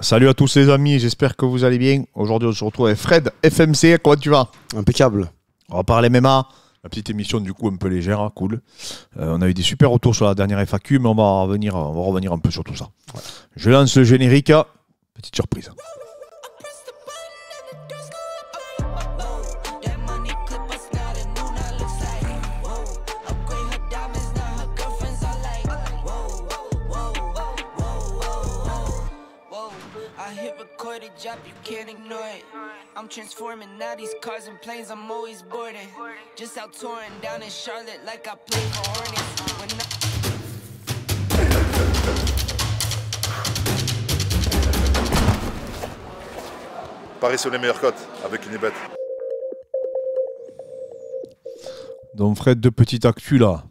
Salut à tous les amis, j'espère que vous allez bien. Aujourd'hui, on se retrouve avec Fred, FMC. Comment tu vas Impeccable. On va parler MMA. La petite émission, du coup, un peu légère, hein, cool. Euh, on a eu des super retours sur la dernière FAQ, mais on va revenir, on va revenir un peu sur tout ça. Je lance le générique. Petite surprise. job, you can't ignore it. I'm transforming now these cars and planes, I'm always boarding. Just out touring down in Charlotte like I play for Hornets. When Paris sur les meilleures cotes avec une Unibet. Donc Fred, deux petites actus là.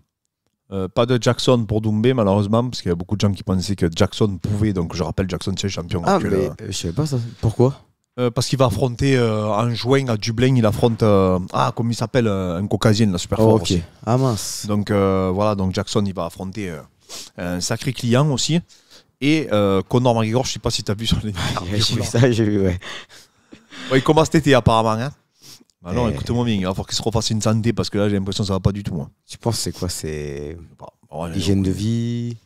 Euh, pas de Jackson pour Doumbé, malheureusement, parce qu'il y a beaucoup de gens qui pensaient que Jackson pouvait. Donc, je rappelle, Jackson, c'est champion. Ah, mais euh. je pas ça. Pourquoi euh, Parce qu'il va affronter en juin à Dublin. Il affronte, ah, comme il s'appelle Un caucasien, la super oh, ok. Ah, mince. Donc, voilà, donc Jackson, il va affronter un sacré client aussi. Et Connor McGregor, je sais pas si tu as vu sur les. Ah, ah, ça, j'ai vu, ouais. ouais. Il commence cet été, apparemment. Hein. Ah non, Et... écoute-moi bien, il va falloir qu'il se refasse une santé parce que là, j'ai l'impression que ça va pas du tout. Tu penses c'est quoi C'est l'hygiène de vie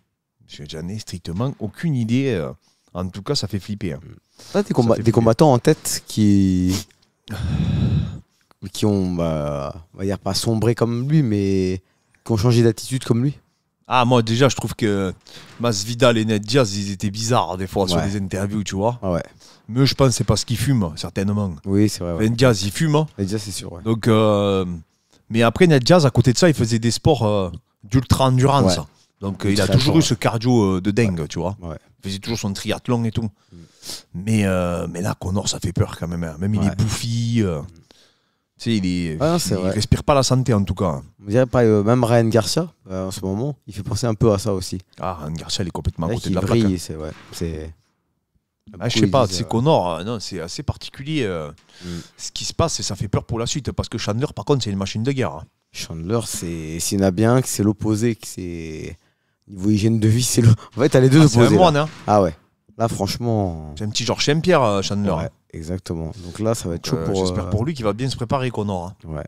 euh, Je n'ai strictement aucune idée. Euh. En tout cas, ça fait flipper. Hein. Hmm. des, combattants en tête qui. qui ont, bah, on va dire, pas sombré comme lui, mais qui ont changé d'attitude comme lui Ah, moi, déjà, je trouve que Masvidal et Ned Diaz, ils étaient bizarres des fois sur des interviews, tu vois. Ah ouais. Mais je pense que c'est parce qu'il fume, certainement. Oui, c'est vrai. Ouais. il fume. Hein. Jazz, c'est sûr. Donc, euh, mais après, Ned Jazz, à côté de ça, il faisait des sports euh, d'ultra-endurance. Donc, euh, il a toujours eu ce cardio de dingue, tu vois. Il faisait toujours son triathlon et tout. Mm. Mais, mais là, Connor, ça fait peur quand même. Hein. Même il est bouffi. Mm. Tu sais, il, est, ah respire pas la santé en tout cas. Hein. On dirait pas, même Ryan Garcia, en ce moment, il fait penser un peu à ça aussi. Ah, Ryan Garcia, il est complètement à côté de la brille, plaque. C'est, ouais, ah, je sais pas, c'est Connor, euh, non, c'est assez particulier euh. mm. ce qui se passe et ça fait peur pour la suite parce que Chandler, par contre, c'est une machine de guerre. Hein. Chandler, c'est s'il bien que c'est l'opposé, que c'est niveau hygiène de vie, c'est le... en fait, t'as les deux ah, opposés. Moine, hein. Ah ouais. Là, franchement. C'est un petit genre chien euh, Chandler. Hein. exactement. Donc là, ça va être chaud pour. J'espère pour lui qu'il va bien se préparer, Connor. Ouais.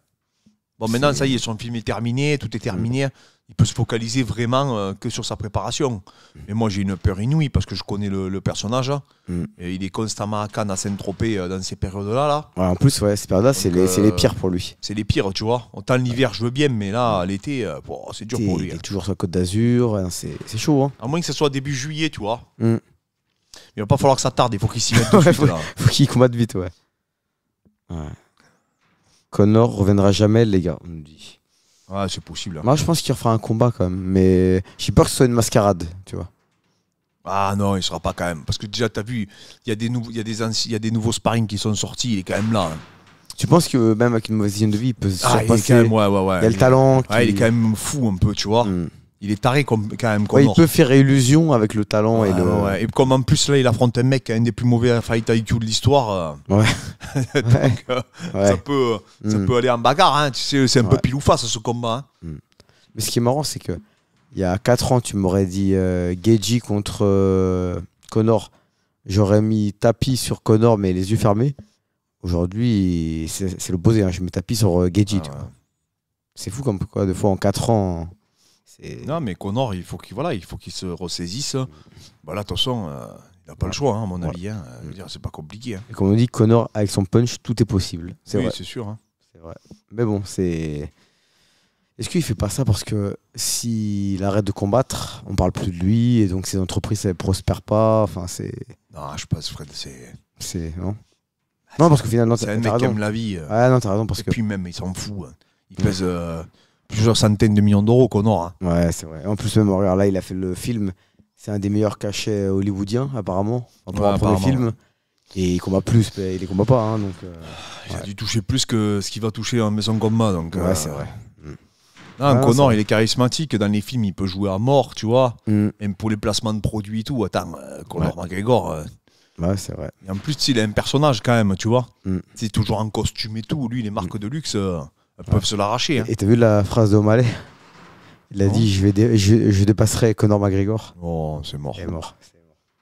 Bon, maintenant, ça y est, son film est terminé, tout est terminé. Il peut se focaliser vraiment euh, que sur sa préparation. Mais moi, j'ai une peur inouïe parce que je connais le, personnage. Mm. Et il est constamment à Cannes, à Saint-Tropez euh, dans ces périodes-là. Là. en plus, ces périodes-là, c'est les, les, euh, pires pour lui. C'est les pires, tu vois. Autant l'hiver, je veux bien, mais là, mm. l'été, c'est dur pour lui. Il hein. est toujours sur la Côte d'Azur, c'est chaud. Hein. À moins que ce soit début juillet, tu vois. Mm. Il va pas falloir que ça tarde, il faut qu'il s'y mette tout de suite, faut, faut qu'il combatte vite, ouais. Ouais. Connor reviendra jamais, les gars, on nous dit. Ah, c'est possible. Hein. Moi, je pense qu'il refera un combat quand même, mais j'ai peur que ce soit une mascarade, tu vois. Ah non, il sera pas quand même. Parce que déjà, tu as vu, il y, a des y, a des nouveaux sparring qui sont sortis, il est quand même là. Hein. Tu penses que même avec une mauvaise de vie, il peut ah, se ouais, il a le talent. il est quand même fou un peu, tu vois. Hmm il est taré quand même. il peut faire illusion avec le talent. et, et comme en plus, là, il affronte un mec, un des plus mauvais fight IQ de l'histoire. Euh. Euh, ouais. ça, euh, mm. peut, aller en bagarre. Hein. Tu sais, c'est un peu pile ou face ce combat. Hein. Mm. Mais ce qui est marrant, c'est que il y a 4 ans, tu m'aurais dit Geji contre Connor. J'aurais mis tapis sur Connor, mais les yeux fermés. Aujourd'hui, c'est le hein. Je mets tapis sur Geji. Ah c'est fou comme quoi, deux fois en 4 ans. Non, mais Connor, il faut qu'il voilà, il faut qu'il se ressaisisse. Voilà, bah, attention, façon, euh, il n'a pas le choix, hein, à mon avis. Hein. c'est pas compliqué. Hein. comme on dit, Connor, avec son punch, tout est possible. C'est oui, c'est sûr. C'est vrai. Mais bon, c'est. Est-ce qu'il fait pas ça parce que s'il arrête de combattre, on parle plus de lui et donc ses entreprises ne prospèrent pas. Enfin, c'est. Non, je pense Fred, c'est. C'est non. non parce que finalement, c'est un mec qui aime la vie. Euh. Ah non, raison parce et Puis même, il s'en fout. Il pèse. Euh, plusieurs centaines de millions d'euros Connor. Hein. Ouais, c'est vrai. En plus, même, regarde, là, il a fait le film. C'est un des meilleurs cachets euh, hollywoodiens, apparemment. Pour film. Et il combat plus, il les combat pas. Hein, donc, euh, il a dû toucher plus que ce qu'il va toucher en Maison combat, Donc, ouais, euh, c'est vrai. Non, ah, il est charismatique. Dans les films, il peut jouer à mort, tu vois. Mm. Même pour les placements de produits et tout. Attends, Connor McGregor. Ouais, c'est vrai. en plus, il a un personnage quand même, tu vois. Mm. C'est toujours en costume et tout. Lui, les marques marque mm. de luxe peuvent se l'arracher. Hein. Et t'as vu la phrase de O'Malley Il a dit je, vais je, dépasserai Conor McGregor. Oh, c'est mort. mort.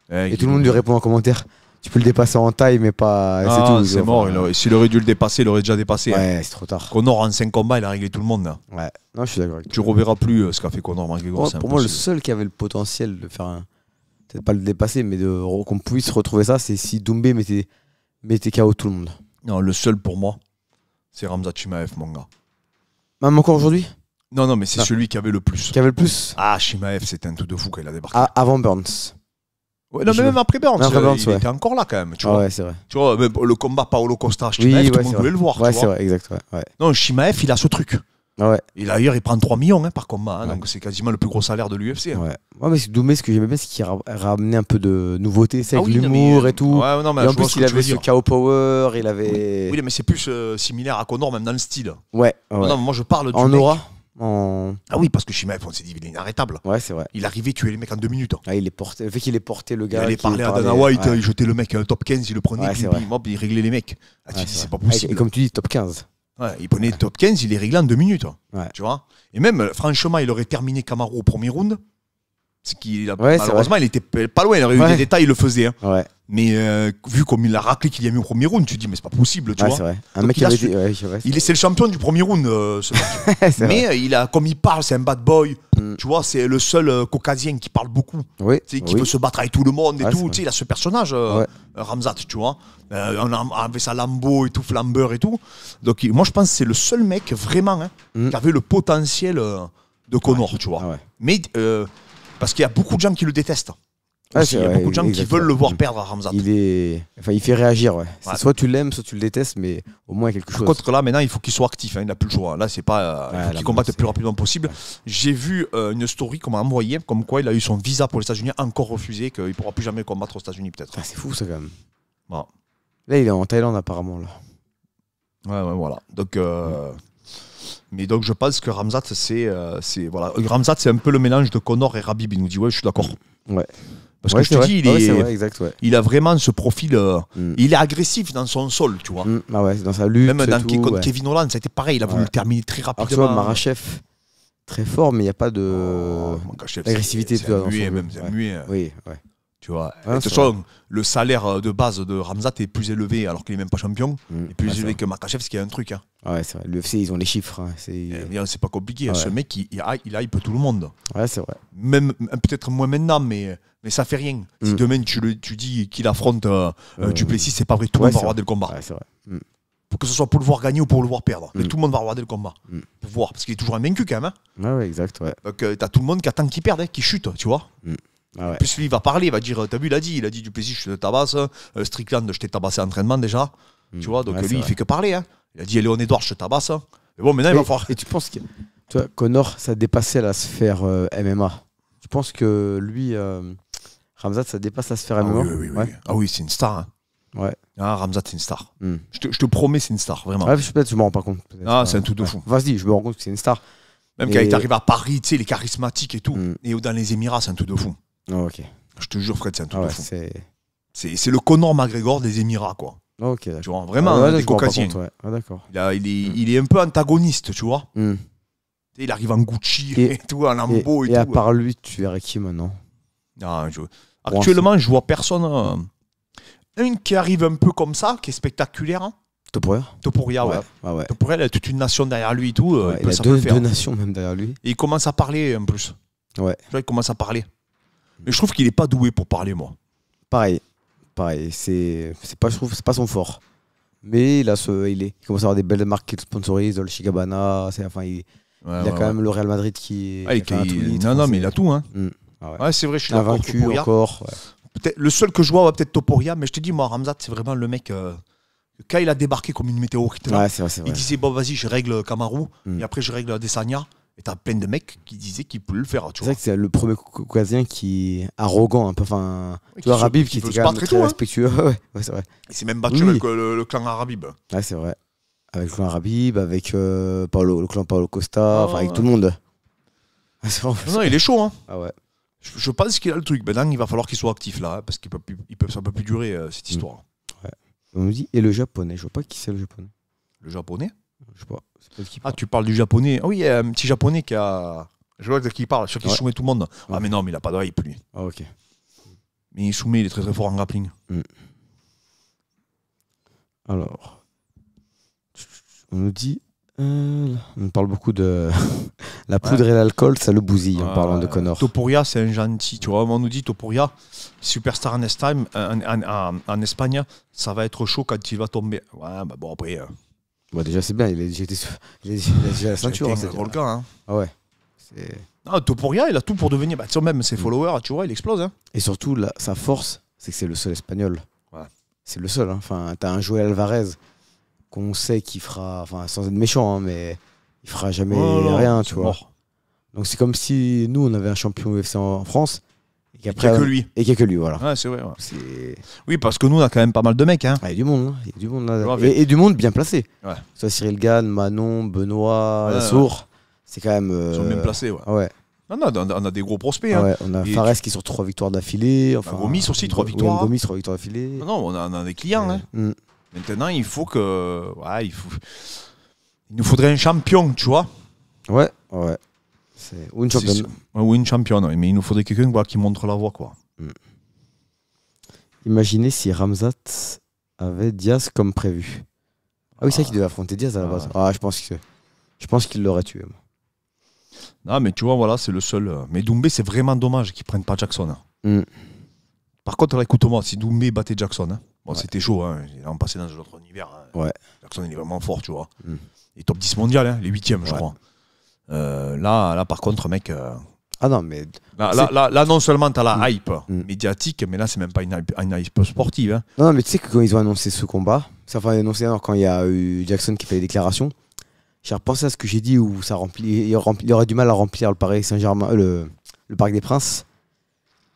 Hein, et tout le monde lui répond en commentaire tu peux le dépasser en taille, mais pas. Ah, c'est mort. S'il aurait dû le dépasser, il aurait déjà dépassé. Hein. Ouais, c'est trop tard. Connor, en 5 combats, il a réglé tout le monde. Là. Ouais, non, je suis d'accord. Tu reverras plus euh, ce qu'a fait Connor McGregor. pour moi, le seul qui avait le potentiel de faire un. Peut-être pas le dépasser, mais qu'on puisse retrouver ça, c'est si Doumbé mettait, mettait KO tout le monde. Non, le seul pour moi, c'est Ramzat Chimaev, mon gars. Même encore aujourd'hui Non, non, mais c'est celui qui avait le plus. Qui avait le plus Ah, Chimaev, c'était un tout de fou quand il a débarqué. Ah, avant Burns. non, mais même après Burns, après Burns il était encore là quand même. Tu ah vois, ouais, vrai. Tu vois le combat Paolo Costa, Chimaev, oui, tout le monde voulait le voir. Ouais, c'est vrai, exact. Non, Chimaev, il a ce truc. Ah ouais. Et d'ailleurs, il prend 3 millions hein, par combat, hein, donc c'est quasiment le plus gros salaire de l'UFC. Hein. Ouais. mais c'est Doumé, ce que j'aimais bien, c'est qu'il ramenait un peu de nouveauté, c'est ah avec l'humour et tout. Non, mais en plus, il avait ce KO Power, il avait. Oui, mais c'est plus euh, similaire à Connor, même dans le style. Ouais. Non, moi je parle du. En aura Ah oui, parce que Shima on s'est dit, il est inarrêtable. Ouais, c'est vrai. Il arrivait, tuer les mecs en deux minutes. Ah, il le fait qu'il ait porté le gars. Il allait parler à Dana White, il jetait le mec à euh, un top 15, il le prenait, il, réglait les mecs. Ah, ouais, c'est pas ah, possible. et comme tu dis, top 15. Ouais, il prenait top 15, il les réglait en deux minutes. Hein. Tu vois Et même, euh, franchement, il aurait terminé Camaro au premier round malheureusement, il était pas loin. Il aurait eu des détails, il le faisait. Hein. Mais euh, vu comme il a raclé qu'il y a mis au premier round, tu te dis, mais c'est pas possible, tu vois. Vrai. il, avait... c'est le champion du premier round, euh, mais euh, il a, comme il parle, c'est un bad boy. Mm. Tu vois, c'est le seul caucasien qui parle beaucoup. Qui veut se battre avec tout le monde et tout. Il a ce personnage, Ramzat, tu vois. on avait sa lambeau et tout, flambeur et tout. Donc, moi, je pense c'est le seul mec vraiment hein, mm. qui avait le potentiel de Connor, tu vois. Ah mais parce qu'il y a beaucoup de gens qui le détestent. Ah, il y a beaucoup de gens qui veulent le voir mm. perdre à Ramzat. Il, enfin, il fait réagir. Ouais. Soit tu l'aimes, soit tu le détestes, mais au moins quelque chose. contre, là, maintenant, il faut qu'il soit actif. Hein. Il n'a plus le choix. Là, c'est pas. Euh, il le plus rapidement possible. J'ai vu euh, une story qu'on m'a envoyée, comme quoi il a eu son visa pour les États-Unis encore refusé, qu'il ne pourra plus jamais combattre aux États-Unis, peut-être. Ah, c'est fou, ça, quand même. Là, il est en Thaïlande, apparemment. Là. Ouais, ouais, voilà. Donc, euh, mais donc je pense que Ramzat, euh, c'est voilà. Ramzat, c'est un peu le mélange de Connor et Rabib. Il nous dit ouais, je suis d'accord. Ouais. Parce que je te dis, il, est, exact, ouais. il a vraiment ce profil. Euh, mm. Il est agressif dans son sol, tu vois. Mm. Ah dans sa lutte. Même dans, contre Kevin Holland, c'était pareil. Il a voulu terminer très rapidement. Alors, Marachev, très fort, mais il n'y a pas de oh, d'agressivité. C'est même. Oui, ouais. Tu vois, ah, de toute façon, le salaire euh, de base de Ramzat est plus élevé alors qu'il n'est même pas champion, mm. et plus ah, élevé que Makachev, ce qui est un truc. Hein. Ah ouais, c'est vrai. L'UFC, ils ont les chiffres. Hein, c'est eh C'est pas compliqué. Hein. Ce mec, il, il, il hype tout le monde. Ouais, c'est vrai. Même euh, peut-être moins maintenant, mais, mais ça fait rien. Si mm. demain tu, le, tu dis qu'il affronte euh, ce euh, c'est pas vrai. Tout le monde va regarder le combat. c'est vrai. Mm. Que ce soit pour le voir gagner ou pour le voir perdre. Mais tout le monde va regarder le combat. Pour voir. Parce qu'il est toujours un vaincu quand même. Hein. Ouais, exact. Ouais. Donc, t'as tout le monde qui attend qu'il perde, hein, qui chute, tu vois. Ah en plus, lui, il va parler, il va dire T'as vu, il a dit, il a dit du plaisir, je te tabasse. Hein. Euh, Strickland, je t'ai tabassé en entraînement déjà. Hmm. Tu vois, donc lui, il fait que parler. Hein. Il a dit Léon Edouard, je te tabasse. Hein. Mais bon, maintenant, il va falloir. Et tu penses que. Tu Connor, ça dépassait la sphère euh, MMA. Tu penses que lui, euh, Ramzat, ça dépasse la sphère ah MMA oui, oui, oui, Ah oui, c'est une star. Ouais. Ah, Ramzat, c'est une star. Hmm. Je, te, promets, c'est une star, vraiment. Ouais, peut-être je me rends pas compte. Ah, c'est un tout de fou. Vas-y, je me rends compte que c'est une star. Même et... quand il est arrivé à Paris, tu sais, les charismatiques et tout. Hmm. Et dans les Émirats, c'est un tout de fou. Oh, ok. Je te jure, Fred, c'est un truc ah de fou. C'est le Conor McGregor des Émirats, quoi. ok. Tu vois, vraiment, ah, ouais, hein, ah, il, il, est, hmm. il, est, un peu antagoniste, tu vois. Hmm. Il arrive en Gucci et, tout, en Lambo et, tout. Et à part lui, tu verrais qui maintenant je... Actuellement, je vois personne. Euh, une qui arrive un peu comme ça, qui est spectaculaire. Hein. Topuria Topuria, ouais. Ah ouais. Topuria, il a toute une nation derrière lui et tout. Euh, il, peut a deux, deux nations même derrière lui. Et il commence à parler en plus. Ouais. Tu vois, il commence à parler. Mais je trouve qu'il n'est pas doué pour parler, moi. Pareil. Pareil. C'est pas, je trouve, c'est pas son fort. Mais là, ce, il, est, il commence à avoir des belles marques qui le sponsorisent, le C'est Enfin, il, y a quand même le Real Madrid qui. Ah, il, a non, non, mais il a tout. Hein. Mm. Ah c'est vrai, je suis encore. le seul que je vois, va peut-être Toporia, mais je te dis, moi, Ramzat, c'est vraiment le mec. Euh, quand il a débarqué comme une météorite, il disait Bon, vas-y, je règle Kamaru, mm. et après, je règle Desagna ». Et t'as plein de mecs qui disaient qu'ils pouvaient le faire. C'est vrai que c'est le premier Caucasien qui est arrogant, un peu. Enfin, tu qui, était quand même très hein. respectueux. c'est vrai. Il s'est même battu avec euh, le, clan Arabib. Ouais, c'est vrai. Avec le clan Arabib, avec euh, le clan Paolo Costa, ah, enfin, avec tout le monde. non, il est chaud, hein. Ah, je, pense qu'il a le truc. il va falloir qu'il soit actif là, hein, parce que ça ne peut plus durer euh, cette mm. histoire. On nous dit, et le japonais, je vois pas qui c'est le japonais. Le japonais Je sais pas ah, tu parles du japonais. Ah oui, il y a un petit japonais qui a. Je vois qu'il qui il parle, qu'il soumet tout le monde. Ah, mais non, mais il n'a pas de plus. lui. Ah, ok. Mais il soumet, il est très très fort en grappling. Hmm. Alors. On nous dit. Euh, on parle beaucoup de. la poudre et l'alcool, ça le bousille en parlant de Connor. Topuria, c'est un gentil. Tu vois, on nous dit Topuria, superstar en, en, Espagne, ça va être chaud quand il va tomber. Ouais, bah bon, après. Euh, bah déjà, c'est bien, il a déjà, il la ceinture. Hein, c'est pour le cas. Hein. Ah ouais. Ah, pour rien il a tout pour devenir. Bah, tu même ses mm. followers, tu vois, il explose. Hein. Et surtout, sa force, c'est que c'est le seul espagnol. C'est le seul. Hein. Enfin, t'as un Joel Alvarez qu'on sait qu'il fera, enfin, sans être méchant, mais il fera jamais oh, rien, tu vois. Donc c'est comme si nous, on avait un champion UFC en France euh, et qu'il n'y a que lui. Et voilà. c'est vrai. Oui, parce que nous, on a quand même pas mal de mecs. Hein. Ah, il y a du monde, hein. Et, du monde bien placé. Ouais. Soit Cyril Gann, Manon, Benoît, Ouais, C'est quand même. Ils sont bien euh, placés. Ouais. on a- des gros prospects. Hein. on a Fares qui est sur trois victoires d'affilée. Bah, enfin, Gomis aussi, trois victoires. trois victoires d'affilée. Non, on a, des clients. Hein. Mm. Maintenant, il faut que. Ouais, il, faut... il nous faudrait un champion, tu vois. Ouais, ouais. Ou une championne, mais il nous faudrait quelqu'un qui montre la voie. Quoi. Mm. Imaginez si Ramzat avait Diaz comme prévu. Ah oui, c'est ah. qu'il devait affronter Diaz à la base. Ah, ah, je pense que je pense qu'il l'aurait tué. Non, mais tu vois, voilà, c'est le seul. Euh, mais Doumbé, c'est vraiment dommage qu'ils prennent pas Jackson. Hein. Mm. Par contre, écoute-moi, si Doumbé battait Jackson, hein. bon, c'était chaud, hein, il en passé dans un autre univers. Hein. Ouais. Jackson, il est vraiment fort, tu vois. Mm. Il est top 10 mondial, les 8 ouais. je crois. Euh, là, là, par contre, mec. Euh, ah non, mais. Là, là, non seulement t'as la mm. hype mm. médiatique, mais là, c'est même pas une hype, sportive. Hein. Non, mais tu sais que quand ils ont annoncé ce combat, ça être annoncé quand il y a eu Jackson qui fait les déclarations, j'ai repensé à ce que j'ai dit où ça remplit, il, aurait du mal à remplir le Paris Saint-Germain, le, Parc des Princes.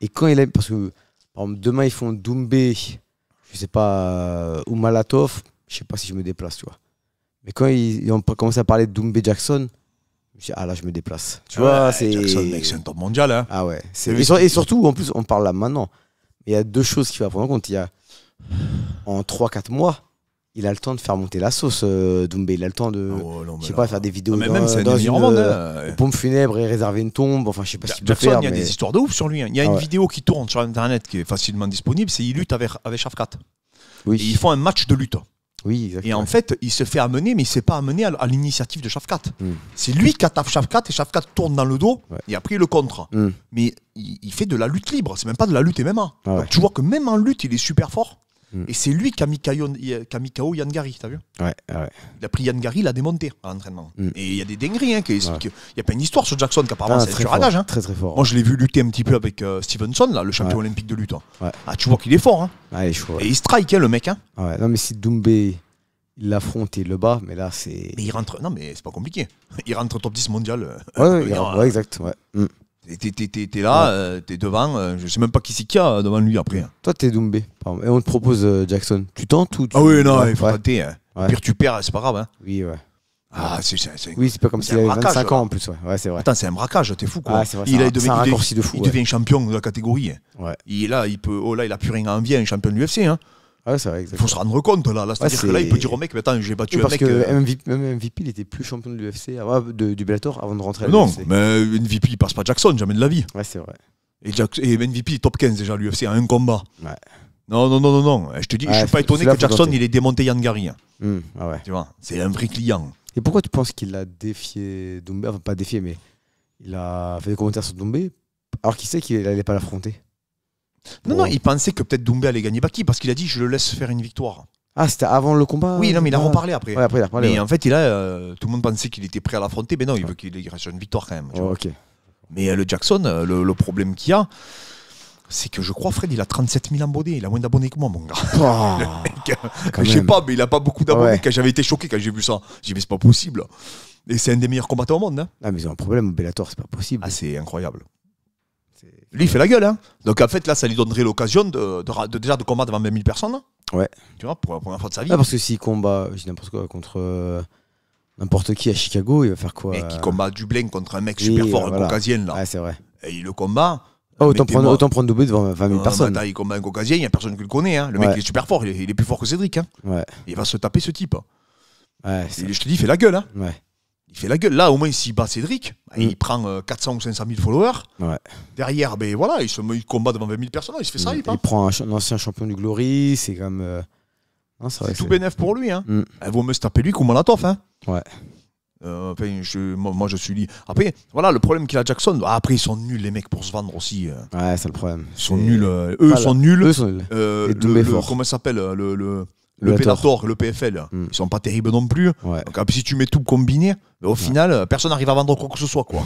Et quand il a, parce que demain ils font Doumbé, je sais pas, euh, ou Malatov, je sais pas si je me déplace, tu vois. Mais quand ils, ils ont commencé à parler de Doumbé Jackson, ah là, je me déplace. Tu ah vois, c'est. un top mondial. Hein. Ah ouais. Et, surtout, en plus, on parle là maintenant. Il y a deux choses qu'il faut prendre en compte. Il y en 3-4 mois, il a le temps de faire monter la sauce, euh, Il a le temps de, ah faire des vidéos dans, euh, hein. pompe funèbre et réserver une tombe. Enfin, je sais pas si faire. Il y a des histoires de ouf sur lui. Hein. Il y a ah une vidéo qui tourne sur Internet qui est facilement disponible. C'est il lutte avec, avec Shafkat. Oui. ils font un match de lutte. Oui, Et en fait, il se fait amener, mais il ne s'est pas amené à l'initiative de Shafkat. C'est lui qui attaque Shafkat et Shafkat tourne dans le dos Il et pris pris le contre. Mm. Mais il, fait de la lutte libre, c'est même pas de la lutte MMA. Ah tu vois que même en lutte, il est super fort. Mm. Et c'est lui qui a mis KO Yann t'as vu ouais, ah ouais, Il a pris Yann il l'a démonté à l'entraînement. Mm. Et il y a des dingueries. Hein, il y a pas une histoire sur Jackson qui apparemment c'est c'est un hein. Très très fort. Moi je l'ai vu lutter un petit peu avec euh, Stevenson, là, le champion olympique de lutte. Hein. Ah, tu vois qu'il est fort. Hein. Est chaud, et il strike hein, le mec. Hein. Ah ouais. Non mais si Doumbé il l'affronte et le bat, mais là c'est. Mais il rentre. Non mais c'est pas compliqué. Il rentre top 10 mondial. Euh, ouais, ouais, exact. Ouais. Mm. T'es là, euh, t'es devant, euh, je sais même pas qui c'est qui y a euh, devant lui après. Toi, t'es Doumbé, Et on te propose Jackson. Tu tentes ou tu... Ah oui, non, il faut tenter. Hein. Pire, tu perds, c'est pas grave. Hein. Oui, ouais. Ah, c'est Oui, c'est pas comme s'il avait 25 ans en plus, ouais, ouais c'est vrai. Attends, c'est un braquage, t'es fou quoi. Ah, vrai, il, a, de fou, il devient champion de la catégorie. Ouais. Il, là, il peut, oh là, il a plus rien à envier un champion de l'UFC. Hein vrai, Il faut se rendre compte là. là C'est-à-dire que là, il peut dire au mec, mais attends, j'ai battu oui, un mec. Parce que euh, MVP, MVP, il était plus champion de l'UFC, ah, du Bellator avant de rentrer à Non, mais MVP, il passe pas Jackson, jamais de la vie. Ouais, c'est vrai. Et, et MVP, top 15 déjà, l'UFC, a un combat. Ouais. Non, non, non, non, non. Eh, je te dis, je suis pas étonné que Jackson, il ait démonté Yann Gary. Hein. Hmm, ah ouais. Tu vois, c'est un vrai client. Et pourquoi tu penses qu'il a défié Doumbé Enfin, pas défié, mais il a fait des commentaires sur Doumbé alors qu'il sait qu'il allait pas l'affronter non, non, il pensait que peut-être Doumbé allait gagner Baki parce qu'il a dit je le laisse faire une victoire. Ah, c'était avant le combat Oui, non, mais il a ah. reparlé après. après il a reparlé, mais en fait, il a, euh, tout le monde pensait qu'il était prêt à l'affronter, mais non, il veut qu'il reste une victoire quand même. Oh, mais euh, le Jackson, euh, le, problème qu'il a, c'est que je crois, Fred, il a 37 000 abonnés. Il a moins d'abonnés que moi, mon gars. Oh, je sais pas, mais il a pas beaucoup d'abonnés. J'avais été choqué quand j'ai vu ça. J'ai dit, mais c'est pas possible. Et c'est un des meilleurs combattants au monde. Hein. Ah, mais ils ont un problème, Bellator, c'est pas possible. Ah, c'est incroyable. Lui, il fait la gueule. Hein. Donc, en fait, là, ça lui donnerait l'occasion de, déjà de combattre devant 20 000 personnes. Ouais. Tu vois, pour la première fois de sa vie. Ah, parce que s'il combat, n'importe quoi, contre euh, n'importe qui à Chicago, il va faire quoi et qui euh combat Dublin contre un mec super fort, un caucasien, là. ouais c'est vrai. Et il le combat. Ah, autant, prendre, autant prendre devant 20 000 personnes. il combat un caucasien, il n'y a personne qui le connaît. hein. Le mec, il est super fort, il est, plus fort que Cédric. hein. Ouais. Il va se taper ce type. Ouais, je te dis, il fait la gueule. hein. ouais il fait la gueule. Là, au moins, s'il bat Cédric, bah, il mm. prend 400 euh, ou 500 000 followers. Derrière, ben, voilà, il, se, il combat devant 20 000 personnes, il se fait ça. Il, prend un, ancien champion du Glory, c'est comme. Euh, tout bénef pour lui. Hein. Mm. Elle eh, vaut mieux se taper lui qu'au Malatov. Hein. Ouais. Euh, moi, je suis dit Après, voilà, le problème qu'il a Jackson. Ah, après, ils sont nuls, les mecs, pour se vendre aussi. Ouais, c'est le problème. Ils sont nuls. Eux, sont nuls. Eux comment s'appelle le le Pénator, le PFL, hmm. ils sont pas terribles non plus. Donc, ah, si tu mets tout combiné, au final, personne n'arrive à vendre quoi que ce soit. Quoi.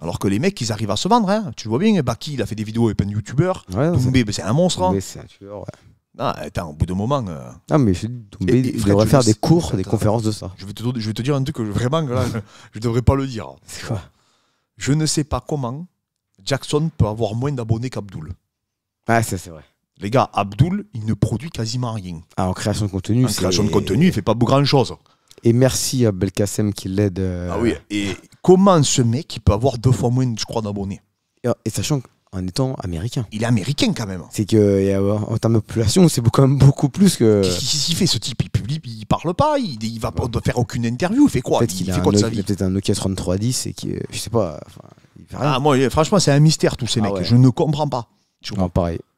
Alors que les mecs, ils arrivent à se vendre. Hein. Tu vois bien, Baki, il a fait des vidéos et plein de Doumbé, c'est un monstre. c'est un tueur, ah, attends, au bout d'un moment. Euh, mais Doumbé, il devrait faire des cours, des conférences de ça. Je vais te, je vais te dire un truc que vraiment, je ne devrais pas le dire. C'est quoi Je ne sais pas comment Jackson peut avoir moins d'abonnés qu'Abdoul. Ah, ça, c'est vrai. Les gars, Abdoul, il ne produit quasiment rien. Ah, en création de contenu, En création de contenu, il fait pas beaucoup grand-chose. Et merci à Belkacem qui l'aide. Euh, ah oui, et comment ce mec il peut avoir deux fois moins, je crois, d'abonnés et, sachant qu'en étant américain. Il est américain quand même. C'est que en termes de population, c'est quand même beaucoup plus que. Qu'est-ce fait ce type Il publie, il parle pas, il, il va pas faire aucune interview, il fait quoi Peut-être qu'il fait peut-être un Nokia 3310 et qui, euh, je sais pas. il fait rien. Ah moi, franchement, c'est un mystère tous ces ah mecs. Je ne comprends pas.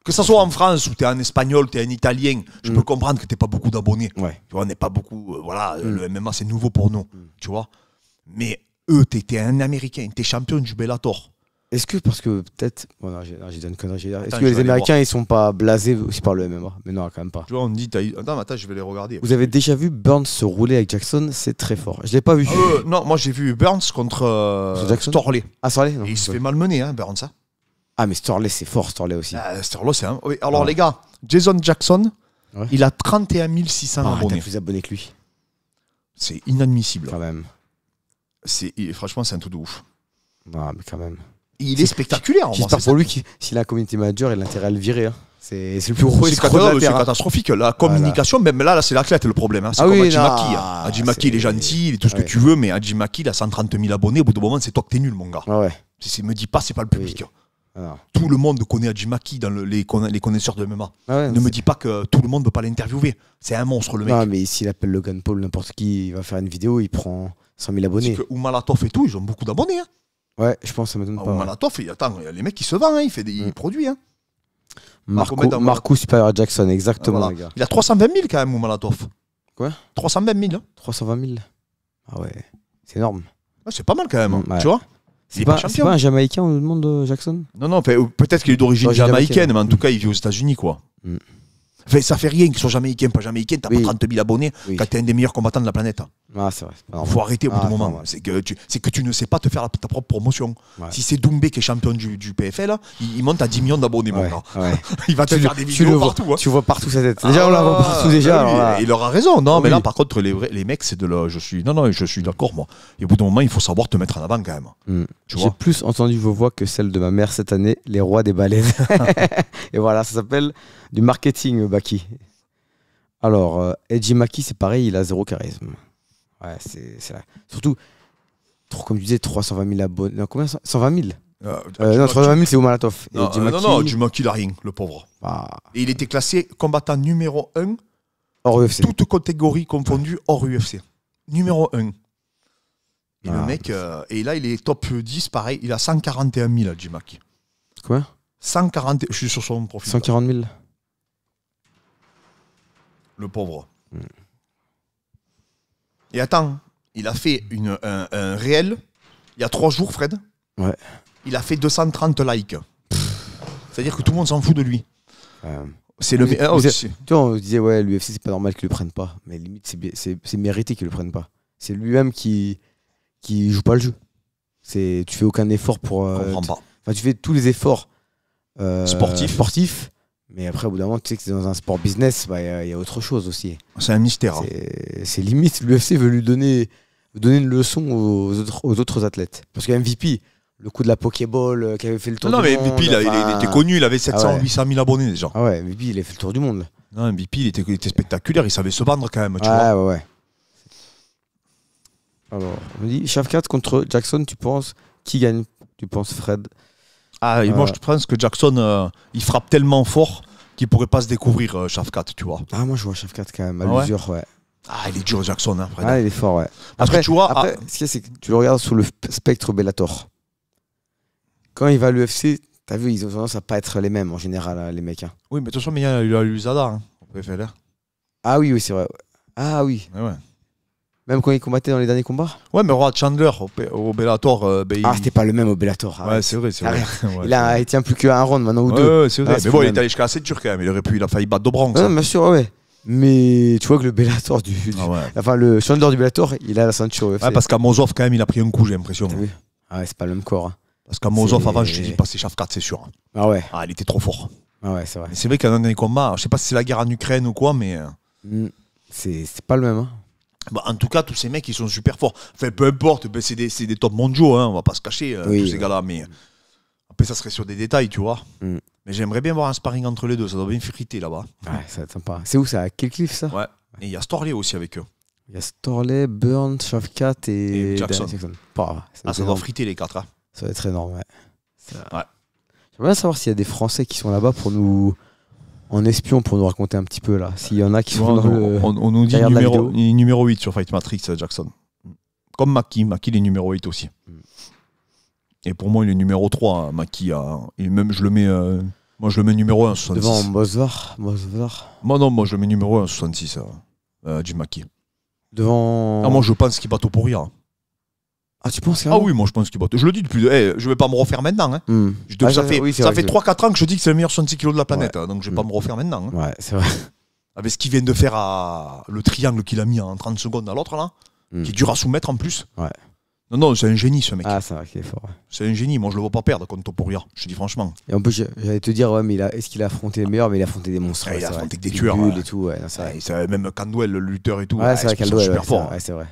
Que ce soit en France ou tu es en espagnol, tu es en italien, je mm. peux comprendre que tu pas beaucoup d'abonnés. Tu vois, on n'est pas beaucoup. Euh, voilà, euh, mm. le MMA, c'est nouveau pour nous. Mm. Tu vois Mais eux, tu étais un américain, tu es champion du Bellator. Est-ce que, parce que peut-être. Oh j'ai dit une connerie. Est-ce que les Américains, ils sont pas blasés aussi par le MMA Mais non, quand même pas. Tu vois, on dit. Attends, attends, je vais les regarder. Vous avez déjà vu Burns se rouler avec Jackson C'est très fort. Je l'ai pas vu. Euh, non, moi j'ai vu Burns contre Torley Ah, Il se fait malmener, hein, Burns. ça hein. Ah, mais Storley, c'est fort, Storley aussi. Ah, c'est un. alors, les gars, Jason Jackson, il a 31 600 Ah, Il abonnés. plus abonné que lui, C'est inadmissible. quand même. C'est, franchement, c'est un tout de ouf. Ah, mais quand même. Il est spectaculaire. en vrai, J'espère pour lui qui s'il a un community manager, il a intérêt à le virer. Hein. C'est c'est le plus gros C'est hein. catastrophique, La communication, même là, là, c'est l'athlète le problème. Hein. C'est Ah comme oui, Adji il est gentil, il est tout ce que tu veux, mais Adji il a 130 000 abonnés. Au bout d'un moment, c'est toi que t'es nul, mon gars. Ah ouais. Me dis pas, c'est pas le public. Ah. Tout le monde connaît Adjimaki dans les, connaisseurs de MMA. Ah ne me dis pas que tout le monde ne peut pas l'interviewer. C'est un monstre, le mec. Non, ah, mais s'il appelle Logan Paul, n'importe qui, il va faire une vidéo, il prend 100 000 abonnés. que Oumalatov et tout, ils ont beaucoup d'abonnés. Hein. Ouais, je pense, ça me donne pas. Oumalatov, ouais. attends, les mecs, qui se vendent, hein, il, fait des, produits. Marco, Marco, Jackson, exactement. Les gars. Il a 320 000 quand même, Oumalatov. Quoi 320 000. 320 000. Ah ouais, c'est énorme. c'est pas mal quand même, hein, mm, tu vois c'est pas, un Jamaïcain, on nous demande euh, Jackson Non, non, peut-être qu'il est d'origine jamaïcaine, mais en tout mm. cas, il vit aux États-Unis, quoi. Mm. ça fait rien qu'ils soient jamaïcains, pas jamaïcains, t'as pas 30 000 abonnés quand t'es un des meilleurs combattants de la planète. Ah, c'est vrai. Faut arrêter au bout ah, d'un moment. C'est que, tu, que tu ne sais pas te faire ta propre promotion. Si c'est Doumbé qui est champion du, PFL, il, monte à 10 millions d'abonnés, mon il va te faire des vidéos partout. Hein. Tu vois partout sa tête. Déjà, ah on la voit partout ah déjà. il aura raison. Non, mais là, par contre, les, mecs, c'est de Je suis, non, non, je suis d'accord, moi. au bout d'un moment, il faut savoir te mettre en avant quand même. Mm. J'ai plus entendu vos voix que celle de ma mère cette année, les rois des baleines. et voilà, ça s'appelle du marketing, euh, Baki. Alors, euh, Maki, c'est pareil, il a zéro charisme. Ouais, c'est là. Surtout, trop, comme tu disais, 320 000 abonnés. Non, combien 120 000 euh, non, 320 000, c'est Oumalatov. Non, non, non, Edgy il a rien, le pauvre. Ah. Et il était classé combattant numéro 1, hors UFC. Toute catégorie confondue hors UFC. Numéro 1. Et le ah, mec, bah, euh, et là, il est top 10, pareil, il a 141 000 à Jimac. Quoi 140 Je suis sur son profil. 140 000 Le pauvre. Hmm. Et attends, il a fait une, un, réel il y a 3 jours, Fred. Ouais. Il a fait 230 likes. C'est-à-dire que tout le monde s'en fout de lui. Euh, c'est le. tu vois, on disait, ouais, l'UFC, c'est pas normal qu'ils le prennent pas. Mais limite, c'est mérité qu'ils le prennent pas. C'est lui-même qui qui joue pas le jeu. C'est, tu fais aucun effort pour. Euh, pas. Enfin, tu fais tous les efforts euh, sportifs. Mais après, au bout d'un moment, tu sais que c'est dans un sport business, bah, il y, a autre chose aussi. C'est un mystère. Hein. C'est limite, l'UFC veut lui donner, donner une leçon aux autres, aux autres athlètes. Parce que MVP, le coup de la Pokéball euh, qui avait fait le tour non, du monde. Non, mais MVP, il, était connu, il avait 700, ah 000 abonnés déjà. Ah ouais, MVP, il a fait le tour du monde. Non, MVP, il était, était spectaculaire, il savait se vendre quand même. Tu vois. ouais, ouais. Alors, on me dit Shafkat contre Jackson, tu penses qui gagne Tu penses Fred Ah, moi euh, je pense que Jackson, euh, il frappe tellement fort qu'il pourrait pas se découvrir euh, Shafkat, tu vois. Ah, moi je vois Shafkat quand même, à ah l'usure, ouais. Ah, il est dur Jackson, hein, Fred. Ah, il est fort, ouais. Après tu vois, ah après, ce qui est c'est que tu le regardes sous le spectre Bellator. Quand il va à l'UFC, t'as vu, ils ont tendance à pas être les mêmes en général, hein, les mecs. Hein. Oui, mais de toute façon, il y a l'Uzada, l'USADA, hein, au Ah oui, oui, c'est vrai. Ah oui. Ouais, ouais. Même quand il combattait dans les derniers combats Ouais, mais Roi Chandler au, Bellator. Euh, ah, c'était pas le même au Bellator. Ah ouais, c'est vrai. c'est ah, vrai. il, a, il tient plus un round maintenant ou deux. Ouais, c'est vrai. Ah, mais bon, il est allé jusqu'à la ceinture quand même. Il aurait pu, il a failli battre de Non, bien sûr, ouais. Mais tu vois que le Bellator du. enfin, le Chandler du Bellator, il a la ceinture. Ouais, parce qu'à quand même, il a pris un coup, j'ai l'impression. Ah hein. ouais, c'est pas le même corps. Hein. Parce qu'à avant, je dit passé Shafkat, c'est sûr. Hein. Ah ouais. Ah, il était trop fort. Ah ouais, c'est vrai. C'est vrai qu'un dernier combat, je sais pas si c'est la guerre en Ukraine ou quoi, mais. Euh, hmm. C'est pas le même. hein. Bah, en tout cas, tous ces mecs, ils sont super forts. Enfin, peu importe, ben, c'est des, top mondiaux, hein, on va pas se cacher, hein, tous ces euh, gars-là. Mais mm. après, ça serait sur des détails, tu vois. Mm. Mais j'aimerais bien voir un sparring entre les deux, ça doit bien friter là-bas. Ouais, ça va être sympa. C'est où ça À Killcliffe ça Ouais. Et il y a Storley aussi avec eux. Il y a Storley, Burns, Shavkat et, Jackson. ça, ah, ça doit friter les quatre. Hein. Ça va être énorme, ouais. ouais. J'aimerais savoir s'il y a des Français qui sont là-bas pour nous en espion pour nous raconter un petit peu là S'il y en a qui sont on, le. On, nous dit numéro, numéro 8 sur Fight Matrix, euh, Jackson. Comme Maki. Mackie il est numéro 8 aussi. Mm. Et pour moi, il est numéro 3, hein. Maki. Et même, je le mets. Euh, moi, je le mets numéro 1, 66. Devant Mozart, Moi, non, moi, je le mets numéro 1, 66, du Maki. Devant. Ah, moi, je pense qu'il bat tout pour hein. Ah, tu penses Ah oui, moi je pense qu'il botte Je le dis depuis. Hey, eh, je vais pas me refaire maintenant. Hein. Hmm. Ah, ça fait, fait 3-4 ans que je dis que c'est le meilleur 66 kg de la planète. Hein, donc je vais pas hmm. me refaire maintenant. Hein. Ouais, c'est vrai. Avec ce qu'il vient de faire à le triangle qu'il a mis en 30 secondes à l'autre, là, hmm. qui dure à soumettre en plus. Ouais. Non, non, c'est un génie ce mec. Ah, c'est vrai qu'il est fort. C'est un génie. Moi je le vois pas perdre contre Topuria. Je te dis franchement. Et en plus, j'allais te dire, ouais, mais est-ce qu'il a affronté les meilleurs Mais il a affronté des monstres. Ah, il a affronté des tueurs. Et tout, ouais, ah, même Candwell, le lutteur et tout. Ouais, c'est vrai, super fort. Ouais, c'est vrai.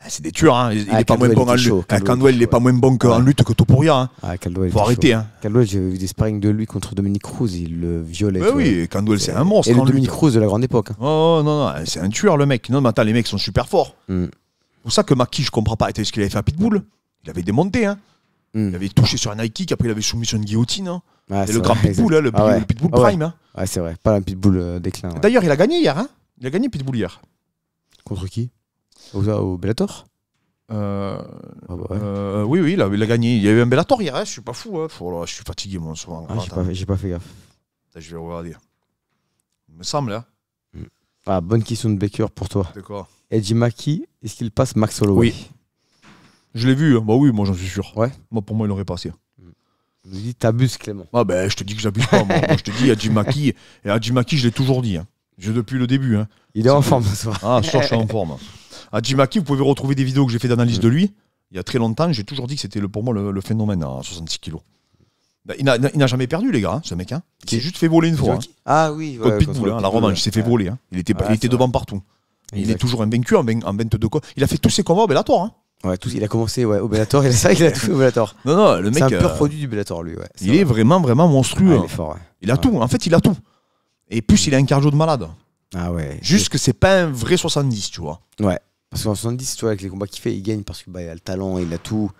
Ah, c'est des tueurs, hein. il n'est ah, pas moins bon en lutte. Ah, il pas moins bon lutte que Topuria. Hein. Ah, Faut arrêter. Hein. Caldwell, j'ai vu des sparring de lui contre Dominique Cruz, il le violait. Oui, oui, Caldwell, c'est un monstre. Et Dominique Cruz de la grande époque. Hein. Oh, oh, non, non, c'est un tueur le mec. Non, mais attends, les mecs sont super forts. Hmm. C'est pour ça que Maki, je comprends pas. ce qu'il avait fait un Pitbull Il avait démonté. Hein. Hmm. Il avait touché sur un Nike, après il avait soumis sur une guillotine. Hein. le grand Pitbull, hein, le, Pitbull Prime. Hein. Ouais, c'est vrai, pas un Pitbull euh, déclin. D'ailleurs, il a gagné hier. Hein. Il a gagné Pitbull hier. Contre qui au, au Bellator euh, ah bah euh, oui, oui, il a, il a, gagné. Il y a eu un Bellator hier, hein, je suis pas fou. Hein. Oh je suis fatigué, moi, souvent. Ah, j'ai pas, pas, fait gaffe. Je vais regarder. Il me semble. Hein. Mm. Ah, bonne question de Baker pour toi. D'accord. Eddie Maki, est-ce qu'il passe Max Holloway Oui. Je l'ai vu, bah oui, moi j'en suis sûr. Ouais. Moi, pour moi, il aurait passé. Je mm. dis, t'abuses, Clément. Ah ben, je te dis que j'abuse pas. moi. je te dis, Eddie Maki, et Eddie Maki, je l'ai toujours dit. depuis le début. Il est, est en forme ce soir. Ah, je suis en forme à Jimaki, vous pouvez retrouver des vidéos que j'ai fait d'analyse de mm. lui. Il y a très longtemps, j'ai toujours dit que c'était le, pour moi le, phénomène à hein, 66 kilos. Bah, il n'a jamais perdu, les gars, hein, ce mec. Hein. Il s'est juste fait voler une fois. Hein. Ah oui, ouais, la revanche, il s'est fait voler. Il était, était devant partout. Il est toujours invaincu en, en 22 quoi. Il a fait tous ses combats au Bellator. il a commencé au Bellator, a tout fait au Bellator. Non, non, le mec. C'est un pur euh, produit du Bellator, lui. il est vraiment, vraiment monstrueux. il, il a tout, en fait, il a tout. Et plus, il a un cardio de malade. Ah ouais. Juste que c'est pas un vrai 70, tu vois. Ouais. Parce qu'en 70, tu vois, avec les combats qu'il fait, il gagne parce qu'il bah, a le talent, il a tout.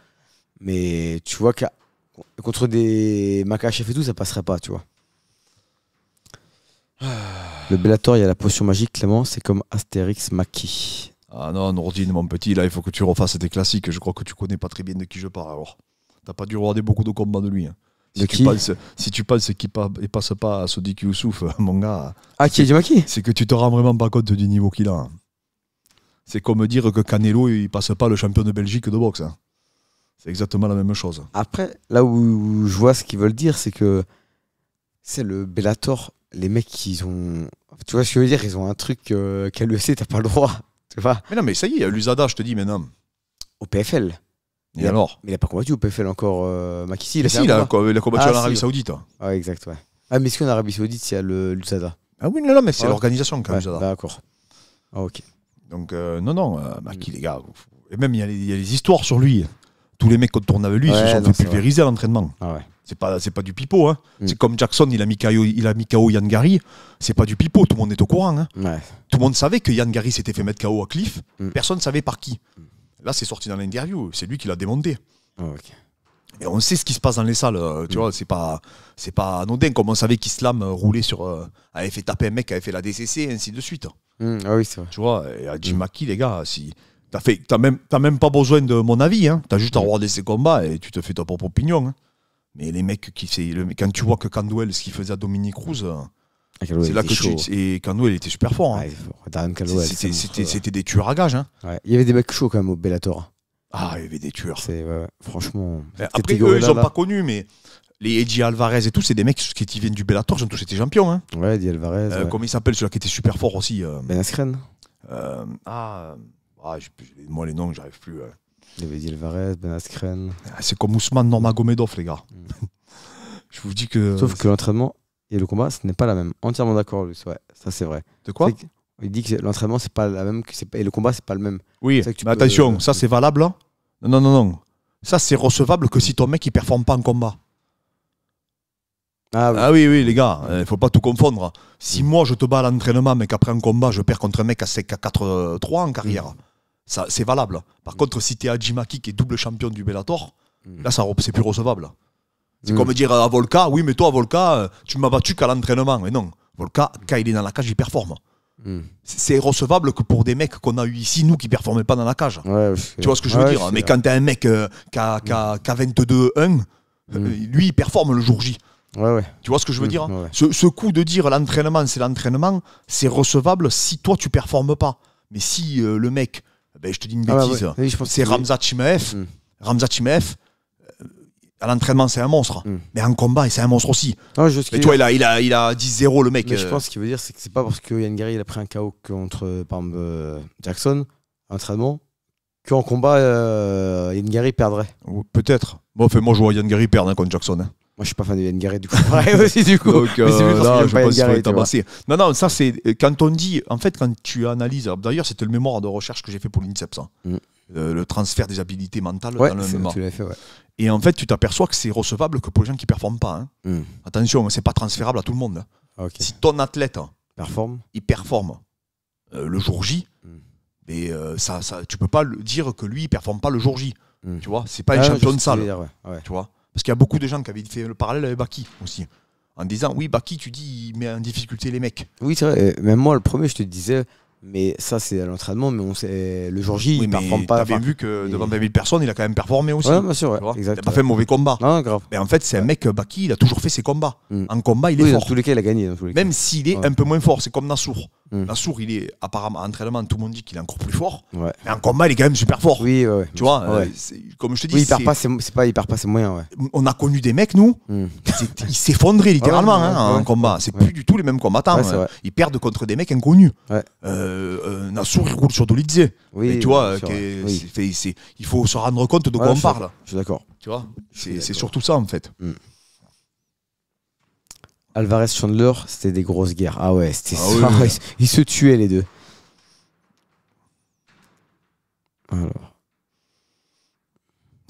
Mais tu vois que contre des Makachev et tout, ça passerait pas, tu vois. Le Bellator, il y a la potion magique, Clément, c'est comme Astérix Maki. Ah non, Nordine, mon petit, là, il faut que tu refasses tes classiques. Je crois que tu connais pas très bien de qui je parle, alors. T'as pas dû regarder beaucoup de combats de lui. Hein. Si, tu qui penses, si tu penses qu'il passe pas à Sodiq Youssouf, mon gars. Ah, qui est Maki C'est que tu te rends vraiment pas compte du niveau qu'il a. Hein. C'est comme dire que Canelo, il passe pas le champion de Belgique de boxe. Hein. C'est exactement la même chose. Après, là où je vois ce qu'ils veulent dire, c'est que c'est le Bellator, les mecs, ils ont. Tu vois ce que je veux dire Ils ont un truc euh, qu'à l'UFC, t'as pas le droit. Tu vois mais non, mais ça y est, l'USADA, je te dis maintenant. Au PFL. Et alors Mais il a pas combattu au PFL encore, euh, si, il, a, il a combattu à ah, en Arabie Saoudite. Ah, exact, ouais. Ah, mais est-ce qu'en Arabie Saoudite, il y a l'USADA Ah oui, non, mais c'est ah. l'organisation quand même, D'accord. Ah, ok. Donc, euh, non, non, euh, les gars. Et même, il y, a les- histoires sur lui. Tous les mecs qu'on tourne avec lui, ils se sont fait à l'entraînement. Ah ouais. C'est pas, pas du pipeau. hein. Mm. C'est comme Jackson, il a mis KO, il a mis KO Yann Gary. C'est pas du pipeau, tout le monde est au courant. Hein. Tout le monde savait que Yann Gary s'était fait mettre KO à Cliff. Personne mm. Personne savait par qui. Là, c'est sorti dans l'interview. C'est lui qui l'a démonté. Et ah on sait ce qui se passe dans les salles, euh, tu mm. vois, c'est pas, c'est pas anodin, comme on savait qu'Islam sur. avait fait taper un mec, avait fait la DCC, et ainsi de suite. Mm, ah oui, c'est vrai. Tu vois, et à Jimaki, mm. les gars, si. T'as fait, même, même pas besoin de mon avis, hein. T'as juste à mm. regarder ses combats et tu te fais ta propre opinion. Hein. Mais les mecs qui, le, quand tu vois que Candwell, ce qu'il faisait à Dominique Cruz, euh, ah, c'est là que tu. Et Candwell était super hein. ah, fort. C'était des tueurs à gage Hein. Il y avait des mecs chauds quand même au Bellator. Ah, il y avait des tueurs. Ouais, franchement. Après, eux, ils n'ont pas connu, mais les Eddie Alvarez et tout, c'est des mecs qui viennent du Bellator, j'en ont tous été champions. Hein. Ouais, Eddie Alvarez. Euh, comment il s'appelle celui-là qui était super fort aussi euh, Ben Askren. Euh, ah, ah moi les noms, j'arrive plus. Eddie Alvarez, Ben Askren. Ah, c'est comme Ousmane Normagomedov, les gars. Mm. Je vous dis que. Sauf que l'entraînement et le combat, ce n'est pas la même. Entièrement d'accord, Luc, ouais, ça c'est vrai. De quoi Il dit que l'entraînement, c'est pas la même, et le combat, c'est pas le même. Oui, mais attention, ça c'est valable. Hein? non, non, non, non. Ça, c'est recevable que si ton mec il performe pas en combat. Ah, ah oui. oui. les gars, il euh, ne faut pas tout confondre. Hein. Si moi je te bats à l'entraînement, mais qu'après un combat, je perds contre un mec à 4-3 en carrière, mm. ça c'est valable. Par mm. contre, si t'es Hajimaki qui est double champion du Bellator, mm. là c'est plus recevable. C'est comme dire à Volka, oui, mais toi, Volka, euh, tu m'as battu qu'à l'entraînement. Mais non, Volka, quand il est dans la cage, il performe. C'est recevable que pour des mecs qu'on a eu ici, nous qui performaient pas dans la cage. tu vois ce que je veux dire Mais quand t'as un mec qui a, 22-1, lui, il performe le jour J. Tu vois ce que je veux mm, dire hein ce, coup de dire l'entraînement, c'est l'entraînement, c'est recevable si toi tu performes pas. Mais si euh, le mec, ben, je te dis une ah bah bêtise, c'est Ramzat Chimaef mm. euh, à l'entraînement, c'est un monstre. Mm. Mais en combat, c'est un monstre aussi. Ah Et toi, il a, il a, 10-0, le mec. je euh. pense qu'il veut dire, c'est que c'est pas parce que Yann Gary il a pris un KO contre Jackson, entraînement, qu'en combat, Yann Gary perdrait. Peut-être. fait, moi, je vois Yann Gary perdre hein, contre Jackson. Hein. Moi, je suis pas fan de Yann Garret, du coup. ouais, aussi, du coup. Donc, euh, je Non, non, ça, c'est. Euh, quand on dit. En fait, quand tu analyses. D'ailleurs, c'était le mémoire de recherche que j'ai fait pour l'INSEP, ça. Hein. Mm. Euh, le transfert des habilités mentales dans le mémoire. Fait, Et en fait, tu t'aperçois que c'est recevable que pour les gens qui performent pas. Hein. ce mm. Attention, hein, c'est pas transférable à tout le monde. Hein. Ah, si ton athlète. Performe. Il performe le jour J. tu mm. Mais ça, tu peux pas dire que lui, il performe pas le jour J. Tu vois, c'est pas une un ah, champion de salle. Tu vois parce qu'il y a beaucoup de gens qui avaient fait le parallèle avec Baki aussi. En disant, oui, Baki, tu dis, il met en difficulté les mecs. Oui, c'est vrai. Euh, même moi, le premier, je te disais, mais ça, c'est à l'entraînement, mais on sait, le jour J, il performe pas. T'avais vu que devant 20 000 personnes, il a quand même performé aussi. oui bien sûr, Il pas fait un mauvais combat. Non, grave. Mais en fait, c'est un mec, Baki, il a toujours fait ses combats. Mm. En combat, il est fort. Dans tous les cas, il a gagné. Même s'il est un peu moins fort, c'est comme Nassour. Nassour, mm. il est apparemment en entraînement, tout le monde dit qu'il est encore plus fort. Mais en combat, il est quand même super fort. Oui, ouais, Tu vois, comme je te dis. il perd pas, c'est pas, il perd pas ses moyens. On a connu des mecs, nous, mm. qui s'effondraient littéralement hein, en combat. C'est plus du tout les mêmes combattants. Hein. Ils perdent contre des mecs inconnus. Euh, euh, Nassour, il roule sur Dolizé. Oui, Mais tu vois, il faut se rendre compte de quoi on parle. Je suis d'accord. Tu vois, c'est surtout ça en fait. Mm. Alvarez Chandler, c'était des grosses guerres. Ah ouais, c'était ah ça. Ils se tuaient les deux. Alors.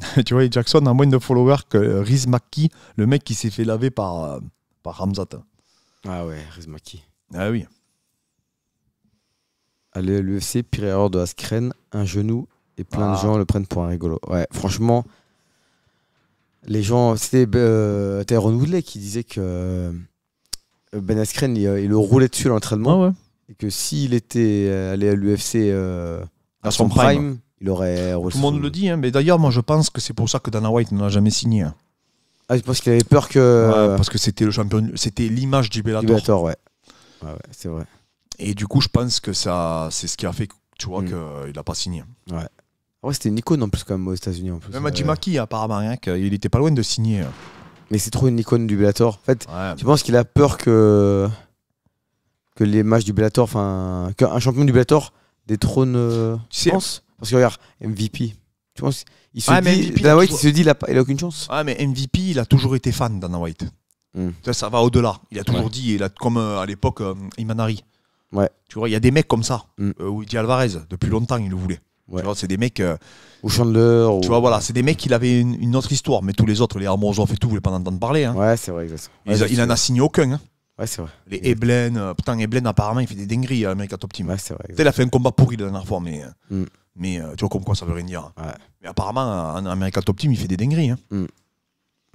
tu vois, Jackson a moins de followers que Riz Maki, le mec qui s'est fait laver par, Ramzat. Euh, par Ah ouais, Riz Maki. Ah oui. Allez, l'UFC, pire erreur de Askren, un genou, et plein de ah. gens le prennent pour un rigolo. Ouais, franchement, les gens, c'était euh, Aaron Woodley qui disait que euh, Ben Askren, euh, il, le roulait dessus l'entraînement. Ah Et que s'il était allé à l'UFC à son prime, il aurait reçu. Tout le monde le dit, hein. mais d'ailleurs, moi je pense que c'est pour ça que Dana White n'en a jamais signé. je hein. ah, pense qu'il avait peur que. parce que c'était le champion, c'était l'image du Bellator. Du Bellator, ouais. ouais, c'est vrai. Et du coup, je pense que ça, c'est ce qui a fait, tu vois, mm. qu'il n'a pas signé. Ouais. Ah ouais, c'était une icône en plus, quand même, aux États-Unis. En plus. Même à apparemment, hein, il était pas loin de signer. Mais c'est trop une icône du Bellator. En fait, tu penses qu'il a peur que, que les matchs du Bellator, enfin, qu'un champion du Bellator détrône. Euh, tu penses Parce que regarde, MVP. Tu penses il se, dit, Dana White, il a, aucune chance. mais MVP, il a toujours été fan Dana White. Hmm. Ça, ça, va au-delà. Il a toujours dit, il a, comme euh, à l'époque, euh, Imanari. Ouais. Tu vois, il y a des mecs comme ça. Mm. Alvarez, depuis longtemps, il le voulait. Tu vois, c'est des mecs. Euh, ou Chandler. Tu vois, voilà, c'est des mecs qui avaient une, autre histoire, mais tous les autres, les on et tout, vous voulez pas en entendre parler. Hein. Ouais, c'est vrai, exactement. il, n'en a signé aucun. Hein. Ouais, c'est vrai. Les Eblen, euh, putain, Eblen, apparemment, il fait des dingueries à euh, America Top Team. Ouais, c'est vrai. Tu sais, il a fait un combat pourri la dernière fois, mais. Euh, mm. Mais tu vois, comme quoi ça veut rien dire. Mais apparemment, en America Top Team, il fait des dingueries. Hein. Mm.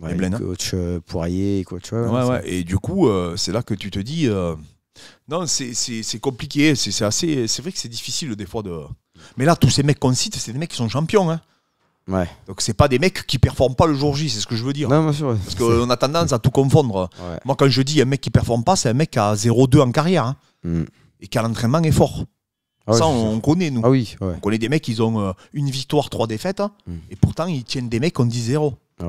Ouais, Eblen, coach hein. Poirier, coach. Ouais, ouais, ouais. Et du coup, c'est là que tu te dis. Non, c'est compliqué. C'est vrai que c'est difficile, des fois, de mais là, tous ces mecs qu'on cite, c'est des mecs qui sont champions. Hein. Ouais. Donc c'est pas des mecs qui performent pas le jour J, c'est ce que je veux dire. Parce qu'on a tendance à tout confondre. Moi, quand je dis un mec qui performe pas, c'est un mec à 2 en carrière hein. mm. et qui à l'entraînement est fort. Ah ça, on, connaît, nous. Ah on connaît des mecs, ils ont euh, une victoire, trois défaites, hein. mm. et pourtant, ils tiennent des mecs, on dit zéro. Ah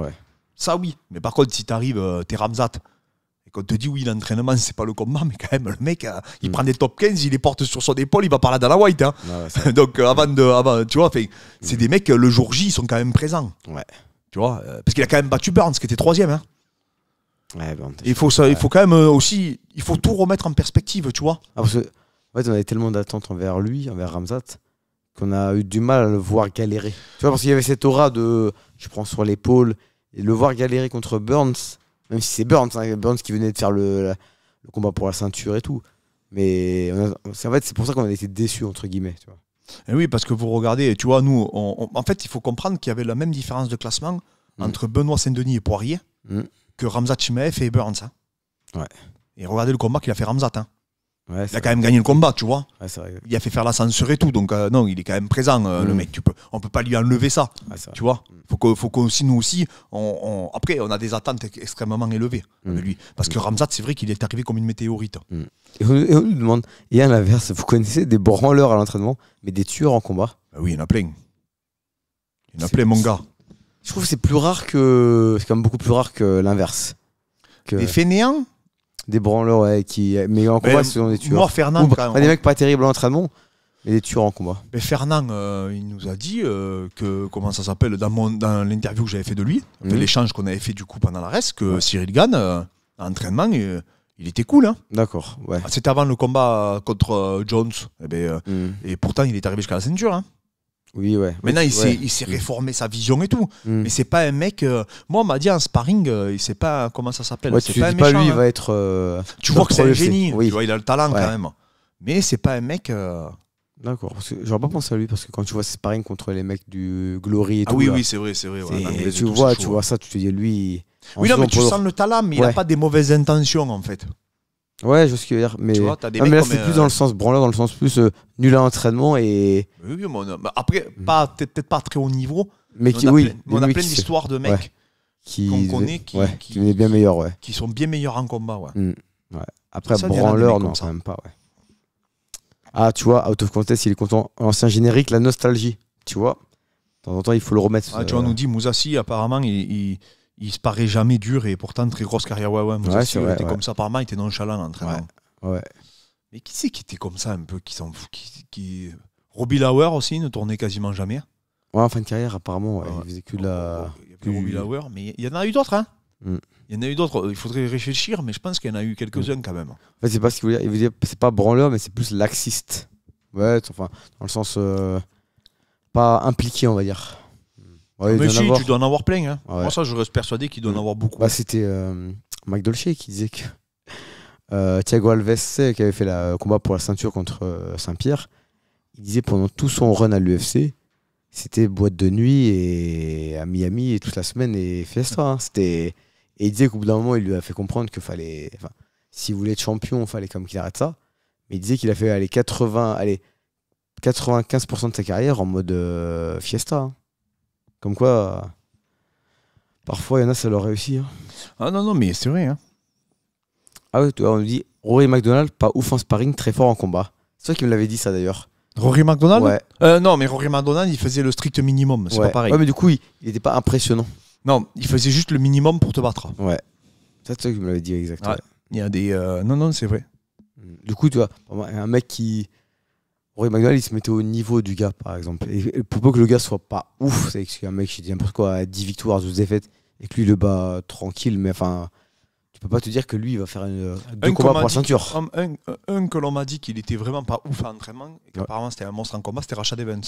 ça, oui. Mais par contre, si t'arrives, euh, t'es Ramzat, quand on te dit, oui, l'entraînement, c'est pas le combat, mais quand même, le mec, euh, il hmm. prend des top 15, il les porte sur son épaule, il va par là dans la white. Hein. Donc, euh, avant de. Avant, tu vois, c'est hmm. des mecs, le jour J, ils sont quand même présents. Ouais. Tu vois, euh, parce qu'il a quand même battu Burns, qui était troisième. Hein. Ouais, il, faut, ça, il faut quand même aussi. Il faut tout remettre en perspective, tu vois. Ah, en fait, on avait tellement d'attentes envers lui, envers Ramzat qu'on a eu du mal à le voir galérer. Tu vois, parce qu'il y avait cette aura de je prends sur l'épaule, et le voir galérer contre Burns, même si c'est hein, Burns, qui venait de faire le, combat pour la ceinture et tout. Mais en fait, c'est pour ça qu'on a été déçus, entre guillemets. oui, parce que vous regardez, tu vois, nous, en fait, il faut comprendre qu'il y avait la même différence de classement mm. entre Benoît Saint-Denis et Poirier mm. que Ramzat Chimaev et Burns. Hein. Ouais. Et regardez le combat qu'il a fait Ramzat. Hein. il a quand même gagné le combat, tu vois. il a fait faire la censure et tout, donc euh, non, il est quand même présent, euh, le mm. mec. Tu peux, on peut pas lui enlever ça, tu vois faut qu'on faut aussi, nous aussi, après, on a des attentes extrêmement élevées mm. lui. Parce que mm. Ramzat, c'est vrai qu'il est arrivé comme une météorite. Mm. Et, on, demande, et à l'inverse, vous connaissez des branleurs à l'entraînement, mais des tueurs en combat ah Oui, il y en a plein. Il y en a plein, mon gars. Je trouve que c'est plus rare que. C'est quand même beaucoup plus rare que l'inverse. Que... Des fainéants Des branleurs, qui. Mais en ben, combat, ce sont des tueurs. Moi, Fernand, quand Des mecs pas terribles à l'entraînement et est tueurs en combat. Mais ben, Fernand, euh, il nous a dit euh, que, comment ça s'appelle, dans, dans l'interview que j'avais fait de lui, l'échange qu'on avait fait du coup pendant la reste, que Cyril Gann, euh, entraînement entraînement, il, était cool. hein. D'accord, ouais. Ah, c'était avant le combat contre Jones. et eh ben, hmm. et pourtant, il est arrivé jusqu'à la ceinture. hein. Oui, ouais. Maintenant, il s'est- hmm. réformé sa vision et tout. Hmm. Mais c'est pas un mec. moi, on m'a dit en sparring, il il sait pas comment ça s'appelle. Ouais, c'est pas lui, il hein. va être. Tu vois que c'est un génie. Tu vois, il a le talent quand même. Mais c'est pas un mec. D'accord, j'aurais pas pensé à lui parce que quand tu vois Sparring contre les mecs du Glory et ah tout. Ah oui, oui, c'est vrai, c'est vrai. tu, vois, tu hein. vois ça, tu te dis, lui. Oui, non, mais tu sens le talent, mais il a pas des mauvaises intentions en fait. Ouais, je veux dire, mais, tu vois, t'as des non, mais là c'est plus euh, dans le sens branleur, dans le sens plus euh, nul à entraînement et. Oui, oui, mais après, mm. peut-être pas très haut niveau. Mais on a oui, plein, plein d'histoires de mecs qui qu'on connaît, qui, bien ouais. qui sont bien meilleurs en combat, ouais. Mm, après, branleur, non, quand même pas, ouais. Ah, tu vois, Out of Contest, il est content. ancien générique, la nostalgie, tu vois. De temps en temps, il faut le remettre. Ah, tu vois, on euh, nous dit Mousassi, apparemment, il, il, se paraît jamais dur et pourtant, très grosse carrière. Ouais, ouais, Mousassi, il était comme ça par il était nonchalant en Ouais. Mais qui c'est qui était comme ça un peu, qui s'en qui, Robbie Lauer aussi ne tournait quasiment jamais. Ouais, en fin de carrière, apparemment, il faisait que oh, la. Oh, oh, il y Robbie Lauer, mais il y en a eu d'autres, hein. Mm. Il y en a eu d'autres, il faudrait réfléchir, mais je pense qu'il y en a eu quelques-uns quand même. c'est pas ce vous c'est pas branleur, mais c'est plus laxiste. Ouais, enfin, dans le sens euh, pas impliqué, on va dire. Ah, mais si, tu dois en avoir plein. Hein. Moi, ça, je reste persuadé qu'il doit en avoir beaucoup. Bah, c'était euh, Dolce qui disait que euh, Thiago Alves, qui avait fait le combat pour la ceinture contre euh, Saint-Pierre, il disait pendant tout son run à l'UFC, c'était boîte de nuit et à Miami et toute la semaine et fiesta. Hein. C'était et il disait qu'au bout d'un moment, il lui a fait comprendre qu'il fallait. Enfin, s'il voulait être champion, il fallait comme qu'il arrête ça. Mais il disait qu'il a fait allez, 80, 95% de sa carrière en mode euh, fiesta. Hein. Comme quoi, euh, parfois, il y en a, ça leur réussit. Hein. Ah non, non, mais c'est vrai. Hein. Ah ouais, on nous dit Rory McDonald, pas ouf en sparring, très fort en combat. C'est toi qui me l'avais dit ça d'ailleurs. Rory McDonald Ouais, euh, Non, mais Rory McDonald, il faisait le strict minimum. C'est pas pareil. Ouais, mais du coup, il n'était pas impressionnant. Non, il faisait juste le minimum pour te battre. Ouais. C'est que qui me l'avais dit exactement. Il y a des. Euh, non, non, c'est vrai. Mm. Du coup, tu vois, un mec qui. Rory McDonald, il se mettait au niveau du gars, par exemple. Et pour peu que le gars soit pas ouf, c'est un mec qui dit n'importe quoi à 10 victoires, 12 défaites, et que lui le bat euh, tranquille, mais enfin, tu peux pas te dire que lui, il va faire une, euh, deux combats pour la ceinture. Un, un- que l'on m'a dit qu'il était vraiment pas ouf à entraînement, et qu'apparemment c'était un monstre en combat, c'était Rachad Evans.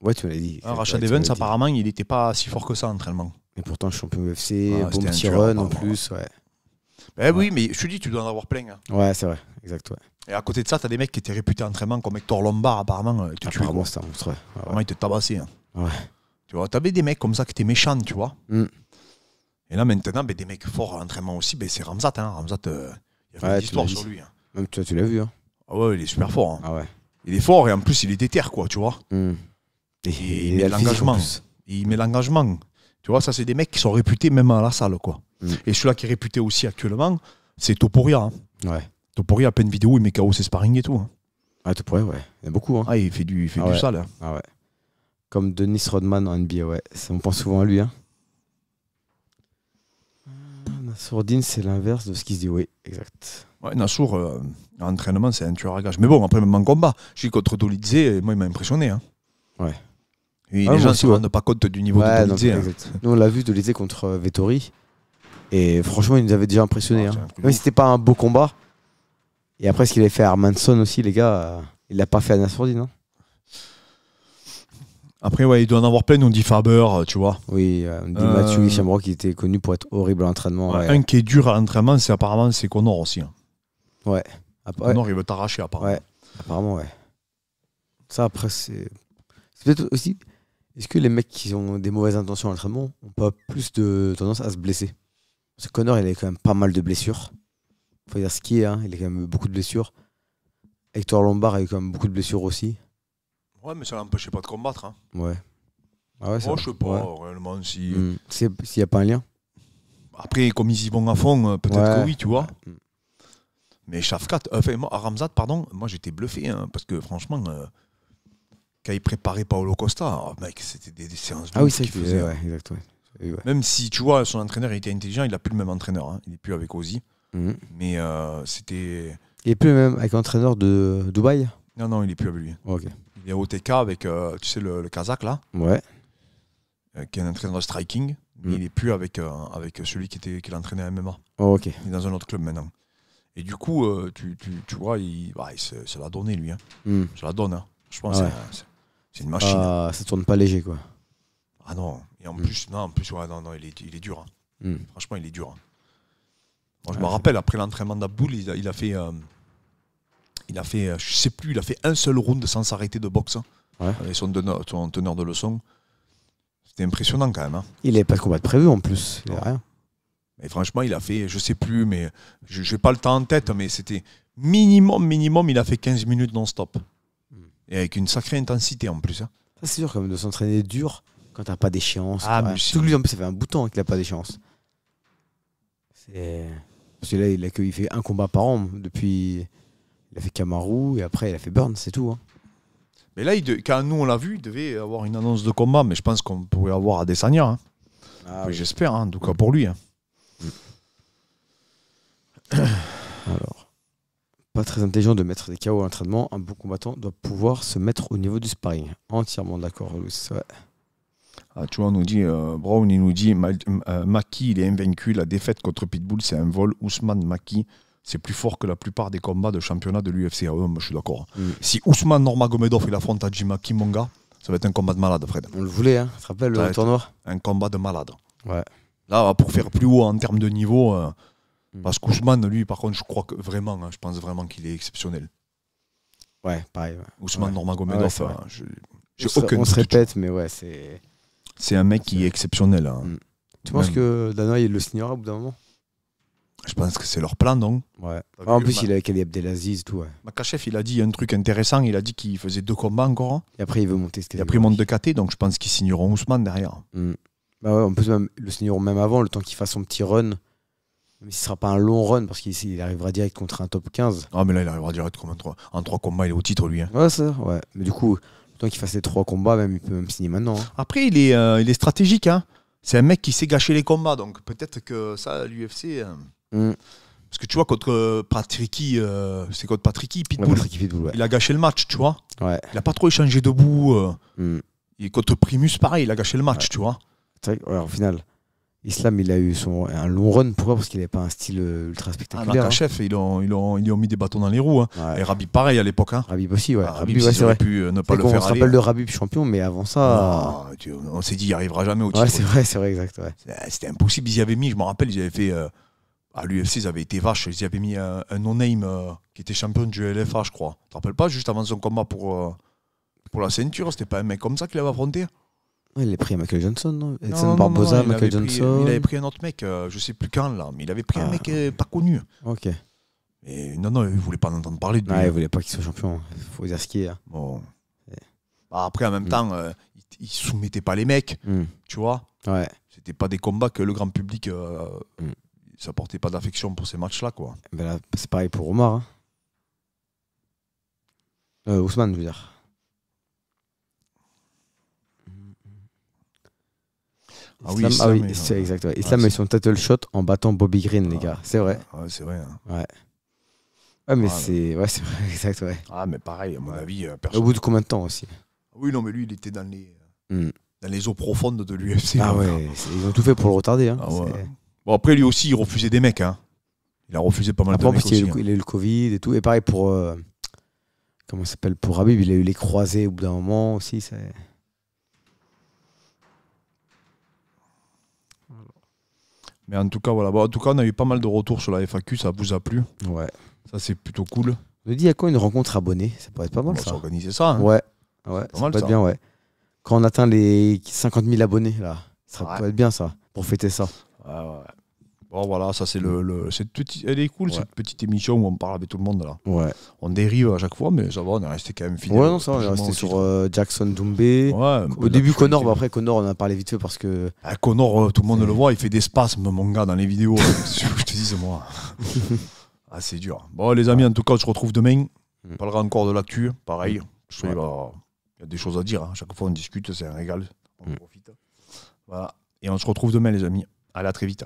Ouais, tu me l'as dit. Hein, Racha Evans, apparemment, il n'était pas si fort que ça en entraînement. Et pourtant, champion UFC, bon petit run en plus. Ouais. Ben oui, mais je te dis, tu dois en avoir plein. Oui, hein. Ouais, c'est vrai, exact. Et à côté de ça, t'as des mecs qui étaient réputés entraînement comme Hector Lombard, apparemment. Euh, tu apparemment, c'est un monstre. Ah, apparemment, ils te tabassaient. Hein. Ouais. Tu vois, t'avais des mecs comme ça qui étaient méchants, tu vois. Mm. Et là, maintenant, ben, des mecs forts en aussi, ben, c'est Ramzat. Hein. Ramzat, euh, il y a une histoire sur lui. Hein. Même toi, tu l'as vu. Hein. Ah ouais, il est super fort. Hein. Ah ouais. Il est fort et en plus, il est déterre, quoi, tu vois. Mm. Et, il, il, met l'engagement. Il met l'engagement. Tu vois, ça, c'est des mecs qui sont réputés même à la salle, quoi. Mm. Et celui-là qui est réputé aussi actuellement, c'est Toporia. Hein. Toporia, à peine vidéo, il met KO ses sparring et tout. Hein. Ah, Toporia, ouais. Il y en a beaucoup. Hein. Ah, il fait du, il fait ah du ouais. sale. Hein. Ah, ouais. Comme Denis Rodman en NBA, ouais. On pense souvent à lui. Hein. Ah, Din, c'est l'inverse de ce qu'il se dit, oui, exact. Ouais, Nassour, en euh, entraînement, c'est un tueur à gage. Mais bon, après, même en combat, je suis contre Dolizé, moi, il m'a impressionné. Hein. Ouais. Oui, ah, les gens se rendent pas compte du niveau de Dolizé. Hein. Nous, on l'a vu de l'été contre euh, Vettori. Et franchement, il nous avait déjà impressionné. Hein. c'était pas un beau combat. Et après, ce qu'il avait fait à Armanson aussi, les gars, euh, il l'a pas fait à Nassourdi, non hein. Après, ouais, il doit en avoir plein. On dit Faber, euh, tu vois. Oui, on dit Mathieu qui était connu pour être horrible à l'entraînement. Un qui est dur à l'entraînement, c'est apparemment c'est Connor aussi. Ouais. Connor, il veut t'arracher, apparemment. Ouais, apparemment, ouais. Ça, après, c'est. C'est peut-être aussi est-ce que les mecs qui ont des mauvaises intentions à l'entraînement ont pas plus de tendance à se blesser Parce que Connor, il a quand même pas mal de blessures. Faut dire ce qui est, hein. il a quand même beaucoup de blessures. Hector Lombard a eu quand même beaucoup de blessures aussi. Ouais, mais ça l'empêchait pas de combattre. Hein. Ouais. Moi, ah oh, je sais pas réellement si. Hmm. S'il n'y a pas un lien. Après, comme ils y vont à fond, euh, peut-être que oui, tu vois. Hmm. Mais Shafkat, euh, enfin, Ramzat, pardon, moi j'étais bluffé, hein, parce que franchement, euh, il préparait Paolo Costa, ah, mec, c'était des, séances ah oui, qu'il faisait. Ouais, Même si, tu vois, son entraîneur il était intelligent, il n'a plus le même entraîneur. Hein. Il n'est plus avec Ozzy. Mhm. Mais euh, c'était. Il n'est plus même avec l'entraîneur de Dubaï Non, non, il n'est plus avec lui. Oh, il est au TK avec, euh, tu sais, le, Kazakh, là. Ouais. Euh, qui est un entraîneur de striking. Mhm. il n'est plus avec, avec celui qui, était, qui l'entraînait à MMA. Oh, ok. Il est dans un autre club maintenant. Et du coup, tu, tu, tu, vois, il, bah, il l'a donné, lui. ça hein. mhm. la donne. Hein. Je pense ah c'est une machine. Ah, ça tourne pas léger, quoi. Ah non. Et en mm. plus, non, en plus, ouais, non, non, il est, dur. Hein. Mm. Franchement, il est dur. Hein. Moi, je me rappelle, après l'entraînement d'Aboul, il, a fait. Euh, il a fait, euh, je sais plus, il a fait un seul round sans s'arrêter de boxe. Hein. Avec son, teneur, de leçon. C'était impressionnant quand même. Il n'avait pas de combat prévu en plus. Il rien. Mais franchement, il a fait, je sais plus, mais je n'ai pas le temps en tête, mais c'était minimum, minimum, il a fait 15 minutes non-stop. Et avec une sacrée intensité en plus. Hein. Ça, c'est sûr quand même de s'entraîner dur quand t'as pas d'échéance. Ah, mais lui, en plus, ça fait un bouton qu'il a pas d'échéance. Parce que là, il, que, il fait un combat par an depuis. Il a fait Kamaru et après, il a fait Burn, c'est tout. Hein. Mais là, il quand nous on l'a vu, il devait avoir une annonce de combat, mais je pense qu'on pourrait avoir à Hein. Ah j'espère, hein, en tout cas pour lui. Alors pas très intelligent de mettre des KO à l'entraînement. Un bon combattant doit pouvoir se mettre au niveau du sparring. Entièrement d'accord, Louis. Ah, tu vois, on nous dit, euh, Brown, il nous dit, euh, Maki, il est invaincu. La défaite contre Pitbull, c'est un vol. Ousmane Maki, c'est plus fort que la plupart des combats de championnat de l'UFC. Ah, je suis d'accord. Hein. Mm. Si Ousmane Normagomedov, il affronte Ajima Kimonga, ça va être un combat de malade, Fred. On le voulait, hein. Tu te rappelles le tournoi Un combat de malade. Ouais. Là, pour faire plus haut en termes de niveau, euh, Mm. Parce qu'Ousmane, lui, par contre, je crois que vraiment, hein, je pense vraiment qu'il est exceptionnel. Ouais, pareil. Ousmane Norman Gomedov, ah hein, je, on, se répète, mais ouais, c'est. C'est un mec qui est exceptionnel. Hein. Mm. Tu penses que Dana, il le signera au bout d'un moment Je pense que c'est leur plan, donc. Ouais. Ah, en plus, il est avec Ali Abdelaziz, tout. Ouais. Makachev, il a dit un truc intéressant. Il a dit qu'il faisait deux combats encore. Et après, il veut monter ce Et après, il monte de KT, donc je pense qu'ils signeront Ousmane derrière. Mm. Bah ouais, en plus même le signeront même avant, le temps qu'il fasse son petit run. Mais ce sera pas un long run parce qu'il arrivera direct contre un top 15. Ah, mais là, il arrivera direct contre un 3. En 3 combats, il est au titre, lui. Hein. Ouais, ça, ouais. Mais du coup, tant qu'il fasse les 3 combats, même, il peut même signer maintenant. Hein. Après, il est, euh, il est stratégique. Hein. C'est un mec qui sait gâcher les combats. Donc peut-être que ça, l'UFC. Euh, mm. Parce que tu vois, contre euh, Patricky, c'est contre Patricky, Pitbull. Il a gâché le match, tu vois. Il a pas trop échangé debout. Mm. Et contre Primus, pareil, il a gâché le match, tu vois. au final. Islam, il a eu son, un long run Pourquoi parce qu'il n'avait pas un style euh, ultra ah, spectaculaire. un hein. chef, ils, ont, ont, ont mis des bâtons dans les roues. Hein. Et Rabib, pareil à l'époque. Hein. Rabib aussi, ouais. Ah, Rabib, pu euh, ne pas le faire. On se rappelle de hein. Rabib champion, mais avant ça. Ah, on s'est dit, il n'y arrivera jamais au titre. c'est vrai, c'est vrai, exact. Euh, c'était impossible. Ils y avaient mis, je me rappelle, ils avaient fait. à l'UFC, ils avaient été vaches. Ils y avaient mis un, un no-name qui était champion du LFA, je crois. Tu te rappelles pas, juste avant son combat pour, pour la ceinture, c'était pas un mec comme ça qu'il avait affronté ah, il a pris Michael Johnson, non Michael euh, Johnson. il avait pris un autre mec, euh, je sais plus quand là, mais il avait pris un ah. mec euh, pas connu. Ok. non, non, il voulait pas entendre parler. De... lui. Ah, il hein. voulait pas qu'il soit champion. Faut dire ce Bon. Eh. Bah, après, en même mm. temps, il soumettait pas les mecs, mm. tu vois. Ouais. C'était pas des combats que le grand public, mm. ça portait pas d'affection pour ces matchs-là, quoi. Ben c'est pareil pour Omar. Hein. Ousmane, je veux dire. Ah oui, Islam, ah oui, c'est exact, ah, Islam son title shot en battant Bobby Green, les gars. C'est vrai. Ah, ouais, c'est vrai. Hein. Ouais. Ouais, mais ah, c'est ouais, c'est vrai, exact, ouais. Ah, mais pareil, à mon avis, euh, personne. Au bout de combien de temps aussi Oui, non, mais lui, il était dans les, hmm. dans les eaux profondes de l'UFC. Ah ouais, hein. ils ont tout fait pour le retarder. Hein. Bon, après, lui aussi, il refusait des mecs. Hein. Il a refusé pas mal de mecs. il, hein. a eu, le Covid et tout. Et pareil pour. Euh, comment comment s'appelle Pour Habib, il a eu les croisés au bout d'un moment aussi. C'est. Mais en tout cas, voilà. en tout cas, on a eu pas mal de retours sur la FAQ, ça vous a plu. Ouais. Ça, c'est plutôt cool. On il dit à quoi une rencontre abonnée Ça pourrait être pas mal, On ça. s'organiser ça. Ouais. Hein. Ouais, ça pourrait être bien, ouais. Quand on atteint les 50 000 abonnés, là, ça pourrait être bien, ça, pour fêter ça. Ouais, ouais. Oh, voilà, ça c'est le, cette petite, elle est cool cette petite émission où on parle avec tout le monde là. On dérive à chaque fois, mais ça va, on est resté quand même fini Ouais, on est resté sur euh, Jackson Doumbé. Au début Connor, mais bah, après Connor, on a parlé vite fait parce que. Ah, Connor, euh, tout le monde le voit, il fait des spasmes, mon gars, dans les vidéos. je te dis, moi. ah, c'est dur. Bon, les amis, en tout cas, on se retrouve demain. Mm. On parlera encore de l'actu, pareil. Mm. Bah, il y a des choses à dire. Hein. Chaque fois, on discute, c'est un régal. On mm. profite. Voilà. Et on se retrouve demain, les amis. À la vite